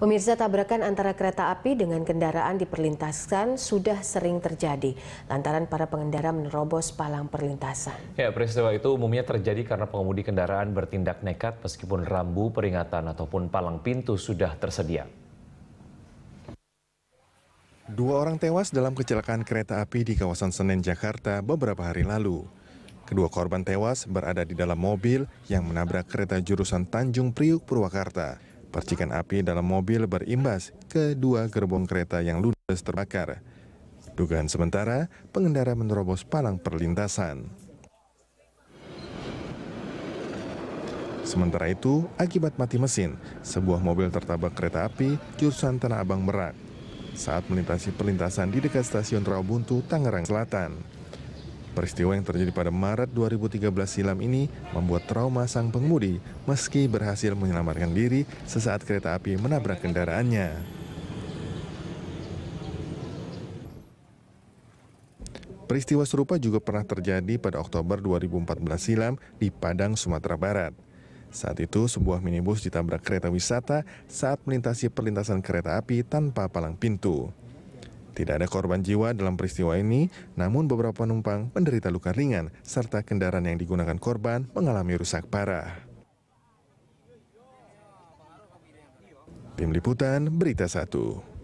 Pemirsa tabrakan antara kereta api dengan kendaraan di perlintasan sudah sering terjadi lantaran para pengendara menerobos palang perlintasan. Ya, peristiwa itu umumnya terjadi karena pengemudi kendaraan bertindak nekat meskipun rambu peringatan ataupun palang pintu sudah tersedia. Dua orang tewas dalam kecelakaan kereta api di kawasan Senen, Jakarta beberapa hari lalu. Kedua korban tewas berada di dalam mobil yang menabrak kereta jurusan Tanjung Priuk, Purwakarta. Percikan api dalam mobil berimbas ke dua gerbong kereta yang ludes terbakar. Dugaan sementara, pengendara menerobos palang perlintasan. Sementara itu, akibat mati mesin, sebuah mobil tertabrak kereta api jurusan Tanah Abang Merak saat melintasi perlintasan di dekat stasiun Rawabuntu, Tangerang Selatan. Peristiwa yang terjadi pada Maret 2013 silam ini membuat trauma sang pengemudi meski berhasil menyelamatkan diri sesaat kereta api menabrak kendaraannya. Peristiwa serupa juga pernah terjadi pada Oktober 2014 silam di Padang, Sumatera Barat. Saat itu, sebuah minibus ditabrak kereta wisata saat melintasi perlintasan kereta api tanpa palang pintu. Tidak ada korban jiwa dalam peristiwa ini, namun beberapa penumpang menderita luka ringan, serta kendaraan yang digunakan korban mengalami rusak parah. Tim Liputan, Berita 1.